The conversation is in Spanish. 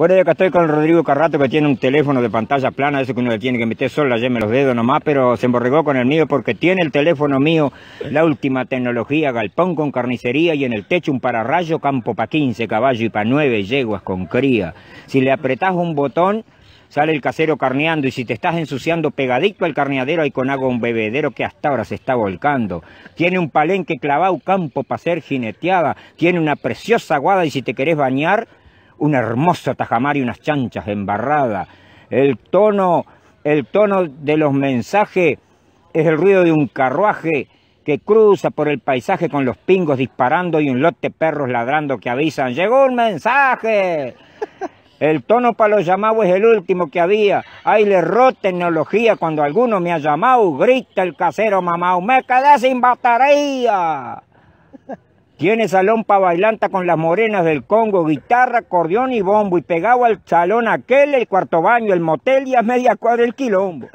Bueno, yo acá estoy con Rodrigo Carrato que tiene un teléfono de pantalla plana, eso que uno le tiene que meter solo, me los dedos nomás, pero se emborregó con el mío porque tiene el teléfono mío, la última tecnología, galpón con carnicería y en el techo un pararrayo, campo para 15 caballos y para 9 yeguas con cría. Si le apretás un botón, sale el casero carneando y si te estás ensuciando pegadito al carneadero hay con agua un bebedero que hasta ahora se está volcando. Tiene un palenque clavado campo para ser jineteada, tiene una preciosa aguada y si te querés bañar una hermosa tajamar y unas chanchas embarradas. El tono, el tono de los mensajes es el ruido de un carruaje que cruza por el paisaje con los pingos disparando y un lote de perros ladrando que avisan, llegó un mensaje. El tono para los llamados es el último que había. Ahí le tecnología cuando alguno me ha llamado, grita el casero mamao, me quedé sin batería. Tiene salón para bailanta con las morenas del Congo, guitarra, acordeón y bombo. Y pegado al salón aquel, el cuarto baño, el motel y a media cuadra el quilombo.